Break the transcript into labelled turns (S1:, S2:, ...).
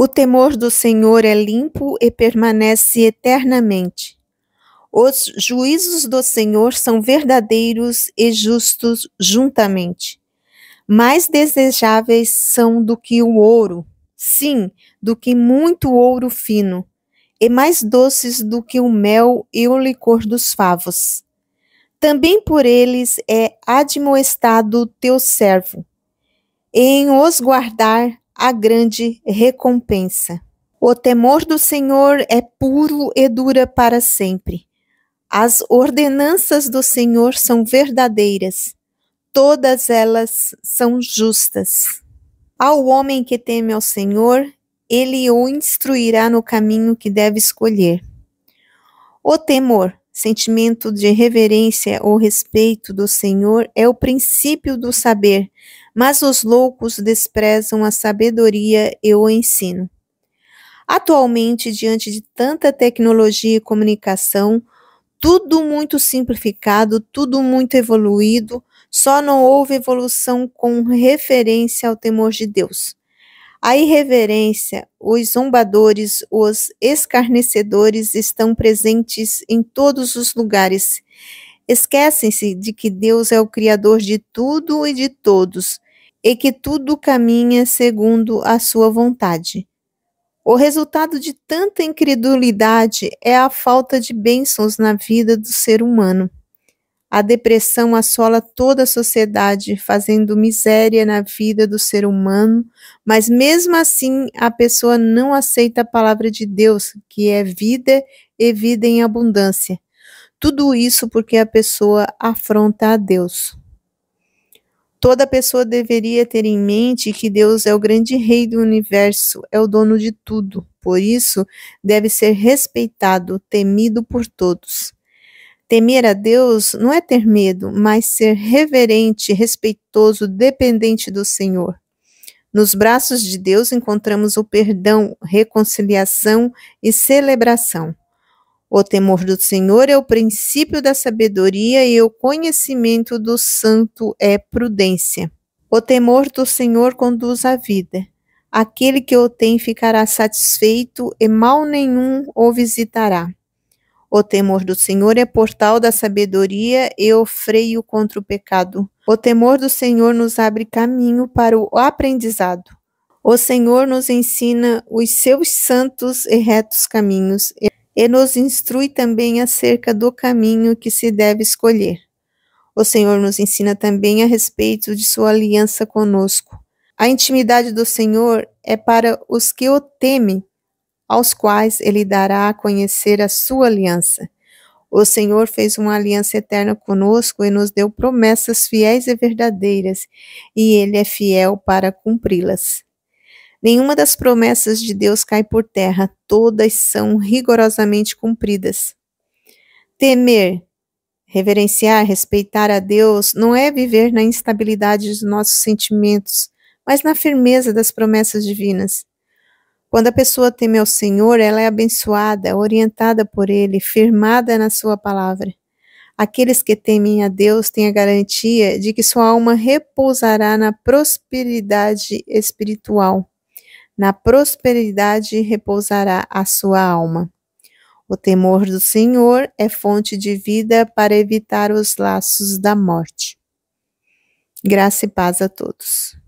S1: O temor do Senhor é limpo e permanece eternamente. Os juízos do Senhor são verdadeiros e justos juntamente. Mais desejáveis são do que o ouro, sim, do que muito ouro fino, e mais doces do que o mel e o licor dos favos. Também por eles é admoestado teu servo. Em os guardar a grande recompensa. O temor do Senhor é puro e dura para sempre. As ordenanças do Senhor são verdadeiras, todas elas são justas. Ao homem que teme ao Senhor, ele o instruirá no caminho que deve escolher. O temor Sentimento de reverência ou respeito do Senhor é o princípio do saber, mas os loucos desprezam a sabedoria e o ensino. Atualmente, diante de tanta tecnologia e comunicação, tudo muito simplificado, tudo muito evoluído, só não houve evolução com referência ao temor de Deus. A irreverência, os zombadores, os escarnecedores estão presentes em todos os lugares. Esquecem-se de que Deus é o Criador de tudo e de todos, e que tudo caminha segundo a sua vontade. O resultado de tanta incredulidade é a falta de bênçãos na vida do ser humano. A depressão assola toda a sociedade, fazendo miséria na vida do ser humano, mas mesmo assim a pessoa não aceita a palavra de Deus, que é vida e vida em abundância. Tudo isso porque a pessoa afronta a Deus. Toda pessoa deveria ter em mente que Deus é o grande rei do universo, é o dono de tudo, por isso deve ser respeitado, temido por todos. Temer a Deus não é ter medo, mas ser reverente, respeitoso, dependente do Senhor. Nos braços de Deus encontramos o perdão, reconciliação e celebração. O temor do Senhor é o princípio da sabedoria e o conhecimento do santo é prudência. O temor do Senhor conduz à vida. Aquele que o tem ficará satisfeito e mal nenhum o visitará. O temor do Senhor é portal da sabedoria e o freio contra o pecado. O temor do Senhor nos abre caminho para o aprendizado. O Senhor nos ensina os seus santos e retos caminhos e nos instrui também acerca do caminho que se deve escolher. O Senhor nos ensina também a respeito de sua aliança conosco. A intimidade do Senhor é para os que o temem aos quais ele dará a conhecer a sua aliança. O Senhor fez uma aliança eterna conosco e nos deu promessas fiéis e verdadeiras, e ele é fiel para cumpri-las. Nenhuma das promessas de Deus cai por terra, todas são rigorosamente cumpridas. Temer, reverenciar, respeitar a Deus não é viver na instabilidade dos nossos sentimentos, mas na firmeza das promessas divinas. Quando a pessoa teme ao Senhor, ela é abençoada, orientada por Ele, firmada na Sua palavra. Aqueles que temem a Deus têm a garantia de que sua alma repousará na prosperidade espiritual. Na prosperidade repousará a sua alma. O temor do Senhor é fonte de vida para evitar os laços da morte. Graça e paz a todos.